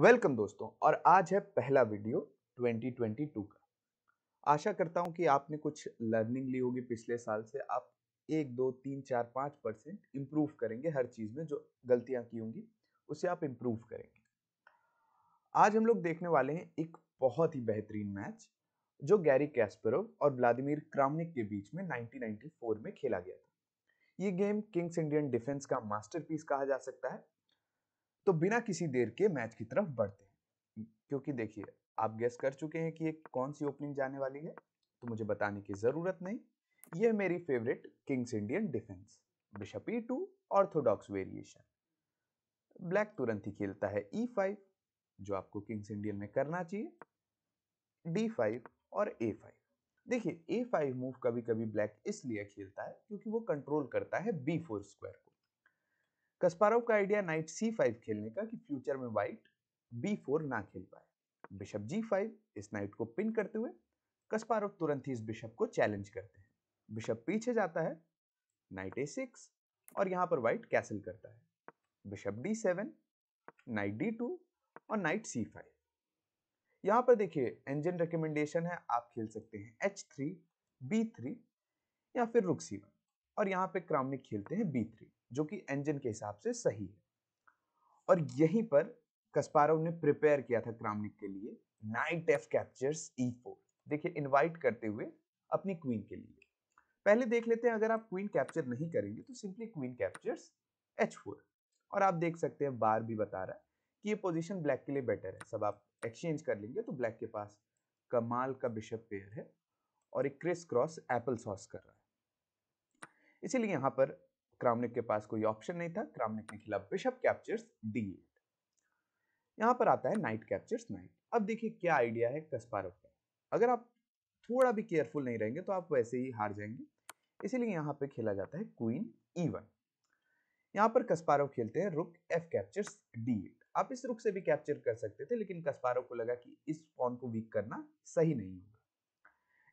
welcome दोस्तों और आज है पहला वीडियो 2022 का आशा करता हूं कि आपने कुछ लर्निंग ली होगी पिछले साल से आप एक दो तीन चार पाँच परसेंट इम्प्रूव करेंगे हर चीज़ में जो गलतियां की होंगी उसे आप इम्प्रूव करेंगे आज हम लोग देखने वाले हैं एक बहुत ही बेहतरीन मैच जो गैरी कैस्परो और व्लादिमीर क्रामनिक के बीच में 1994 में खेला गया था ये गेम किंग्स इंडियन डिफेंस का मास्टरपीस कहा जा सकता है तो बिना किसी देर के मैच की तरफ बढ़ते हैं क्योंकि देखिए आप गेस कर चुके हैं कि ये कौन सी ओपनिंग जाने वाली है तो मुझे बताने की ज़रूरत नहीं ये मेरी favourite king's Indian defence bishop e two orthodox variation black तुरंत ही खेलता है ई e फाइव जो आपको किंग्स इंडियन में करना चाहिए डी फाइव और ए फाइव देखिए ए फाइव मूव कभी कभी ब्लैक इसलिए खेलता है क्योंकि वो कंट्रोल करता है बी फोर स्क्वायर को कस्पारोव का आइडिया नाइट सी फाइव खेलने का कि फ्यूचर में वाइट बी फोर ना खेल पाए बिशप जी फाइव इस नाइट को पिन करते हुए कस्पारोव तुरंत ही इस बिशप को चैलेंज करते हैं बिशप पीछे जाता है नाइट ए सिक्स और यहाँ पर वाइट कैसल करता है bishop d seven knight d two और नाइट सी फाइव यहाँ पर देखिए इंजन रिकमेंडेशन है आप खेल सकते हैं एच थ्री बी थ्री या फिर रुक सी वन और यहाँ पे क्रामनिक खेलते हैं बी थ्री जो कि एंजन के हिसाब से सही है और यहीं पर कस्पारव ने प्रिपेयर किया था क्रामनिक के लिए knight f captures e four देखिए इनवाइट करते हुए अपनी क्वीन के लिए पहले देख लेते हैं अगर आप क्वीन कैप्चर नहीं करेंगे तो simply queen captures h four और आप देख सकते हैं बार भी बता रहा है कि ये पोजीशन ब्लैक के लिए बेटर है सब आप एक्सचेंज कर लेंगे तो ब्लैक के पास कमाल का बिशप पेयर है और एक क्रिस क्रॉस एप्पल सॉस कर रहा है इसीलिए यहाँ पर क्रामनिक के पास कोई ऑप्शन नहीं था क्रामनिक ने खिला बिशप कैप्चर्स डी एट यहां पर आता है नाइट कैप्चर्स नाइट अब देखिए क्या आइडिया है कस्पारोव का अगर आप थोड़ा भी केयरफुल नहीं रहेंगे तो आप वैसे ही हार जाएंगे इसीलिए यहाँ पे खेला जाता है क्वीन ई वन यहाँ पर कस्पारो खेलते हैं रुक एफ कैप्चर्स डी एट आप इस रुक से भी कैप्चर कर सकते थे लेकिन कस्पारो को लगा कि इस पॉन को वीक करना सही नहीं होगा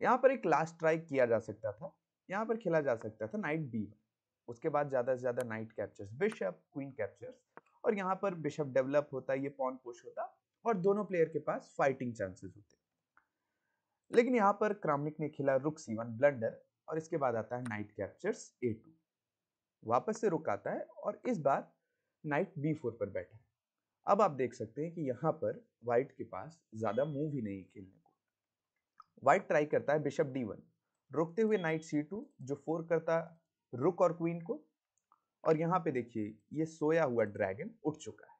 यहाँ पर एक लास्ट ट्राई किया जा सकता था यहाँ पर खेला जा सकता था नाइट बी उसके बाद ज़्यादा से ज़्यादा knight captures bishop queen captures और यहाँ पर बिशप डेवलप होता ये पॉन पुश होता और दोनों प्लेयर के पास फाइटिंग चांसेस होते लेकिन यहाँ पर क्रामिक ने खेला रुक सी वन ब्लंडर और इसके बाद आता है नाइट कैप्चर्स ए टू वापस से रुक आता है और इस बार नाइट बी फोर पर बैठा है अब आप देख सकते हैं कि यहाँ पर वाइट के पास ज़्यादा मूव ही नहीं खेलने को वाइट ट्राई करता है बिशप डी वन रोकते हुए नाइट सी टू जो फोर करता रुक और क्वीन को और यहाँ पे देखिए ये सोया हुआ ड्रैगन उठ चुका है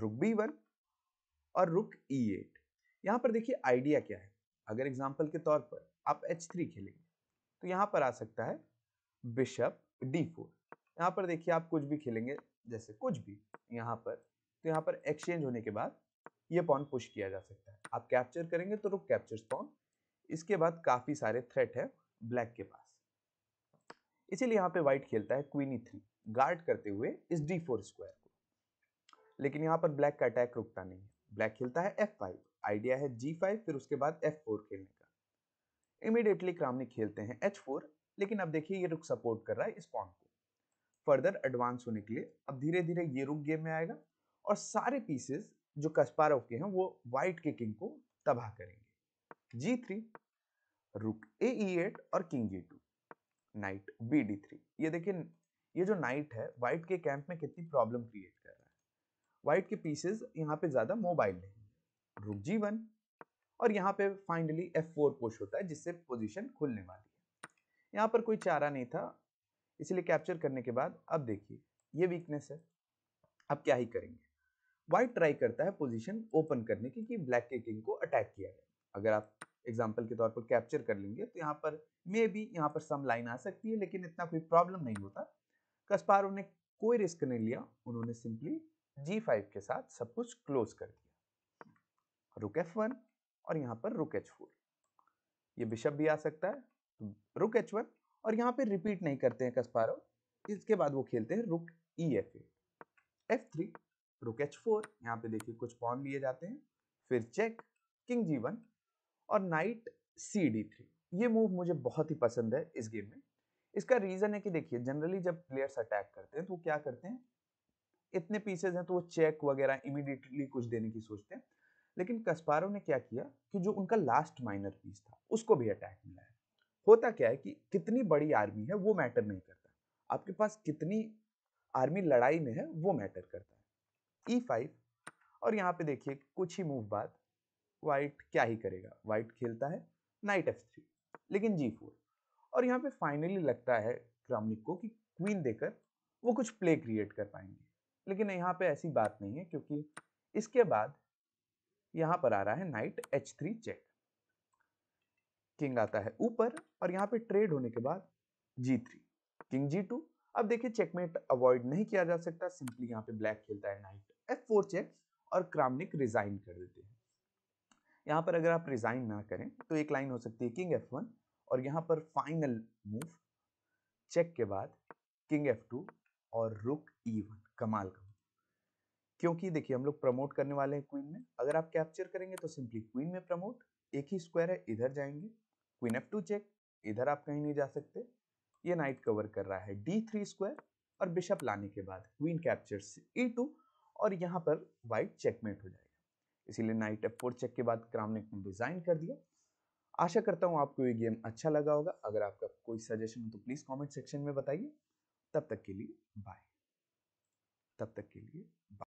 रुक बी वन और रुक ई एट यहां पर देखिए आइडिया क्या है अगर एग्जांपल के तौर पर आप एच थ्री खेलेंगे तो यहाँ पर आ सकता है बिशप डी फोर यहाँ पर देखिए आप कुछ भी खेलेंगे जैसे कुछ भी यहाँ पर तो यहाँ पर एक्सचेंज होने के बाद ये पॉन पुश किया जा सकता है आप कैप्चर करेंगे तो रुक कैप्चर पॉन इसके बाद काफ़ी सारे थ्रेट है ब्लैक के पास इसीलिए यहाँ पे व्हाइट खेलता है क्वीनी थ्री गार्ड करते हुए इस डी फोर स्क्वायर को लेकिन यहाँ पर ब्लैक का अटैक रुकता नहीं है ब्लैक खेलता है एफ फाइव आइडिया है जी फाइव फिर उसके बाद एफ फोर खेलने का इमिडिएटली क्रामनिक खेलते हैं एच फोर लेकिन अब देखिए ये रुक सपोर्ट कर रहा है इस पॉन को फर्दर एडवांस होने के लिए अब धीरे धीरे ये रुक गेम में आएगा और सारे पीसेस जो कस्पारो के हैं वो व्हाइट के किंग को तबाह करेंगे g three rook a e eight और king g two knight b d three ये देखिए ये जो नाइट है व्हाइट के कैंप में कितनी प्रॉब्लम क्रिएट कर रहा है व्हाइट के पीसेस यहाँ पे ज्यादा मोबाइल नहीं है रुक जी वन और यहाँ पे फाइनली एफ फोर पुश होता है जिससे पोजीशन खुलने वाली है यहाँ पर कोई चारा नहीं था इसलिए कैप्चर करने के बाद अब देखिए ये वीकनेस है अब क्या ही करेंगे व्हाइट ट्राई करता है पोजिशन ओपन करने की कि ब्लैक के किंग को अटैक किया जाए अगर आप एग्जाम्पल के तौर पर कैप्चर कर लेंगे तो यहाँ पर मे भी यहाँ पर सम लाइन आ सकती है लेकिन इतना कोई प्रॉब्लम नहीं होता कस्पारों ने कोई रिस्क नहीं लिया उन्होंने सिंपली जी फाइव के साथ सब कुछ क्लोज कर दिया रुक एफ वन और यहाँ पर रुक एच फोर ये बिशप भी आ सकता है तो रुक एच वन और यहाँ पे रिपीट नहीं करते हैं कस्पारो इसके बाद वो खेलते हैं rook e f a f three rook h four यहाँ पे देखिए कुछ पॉन लिए जाते हैं फिर चेक किंग जी वन और नाइट सी डी थ्री ये मूव मुझे बहुत ही पसंद है इस गेम में इसका रीज़न है कि देखिए जनरली जब प्लेयर्स अटैक करते हैं तो वो क्या करते हैं इतने पीसेज हैं तो वो चेक वगैरह इमिडिएटली कुछ देने की सोचते हैं लेकिन कस्पारो ने क्या किया कि जो उनका लास्ट माइनर पीस था उसको भी अटैक मिला है होता क्या है कि कितनी बड़ी आर्मी है वो मैटर नहीं करता आपके पास कितनी आर्मी लड़ाई में है वो मैटर करता है ई e फाइव और यहाँ पे देखिए कुछ ही मूव बाद वाइट क्या ही करेगा वाइट खेलता है नाइट एफ थ्री लेकिन जी फोर और यहाँ पे फाइनली लगता है क्रामनिक को कि क्वीन देकर वो कुछ प्ले क्रिएट कर पाएंगे लेकिन यहाँ पे ऐसी बात नहीं है क्योंकि इसके बाद यहाँ पर आ रहा है knight h three check king आता है ऊपर और यहाँ पे ट्रेड होने के बाद g three king g two अब देखिए चेकमेट अवॉइड नहीं किया जा सकता सिंपली यहाँ पे ब्लैक खेलता है नाइट एफ फोर चेक और क्रामनिक रिजाइन कर देते हैं यहाँ पर अगर आप रिज़ाइन ना करें तो एक लाइन हो सकती है किंग एफ वन और यहाँ पर फाइनल मूव चेक के बाद किंग एफ टू और रुक ई e वन कमाल का क्योंकि देखिए हम लोग प्रमोट करने वाले हैं क्वीन में अगर आप कैप्चर करेंगे तो सिंपली क्वीन में प्रमोट एक ही स्क्वायर है इधर जाएंगे क्वीन एफ टू चेक इधर आप कहीं नहीं जा सकते ये नाइट कवर कर रहा है डी थ्री स्क्वायर और बिशप लाने के बाद क्वीन कैप्चर ई टू और यहाँ पर वाइट चेकमेट हो जाएगा इसीलिए नाइट एफ फोर चेक के बाद क्राम ने डिज़ाइन कर दिया आशा करता हूँ आपको ये गेम अच्छा लगा होगा अगर आपका कोई सजेशन हो तो प्लीज़ कमेंट सेक्शन में बताइए तब तक के लिए बाय तब तक के लिए बाय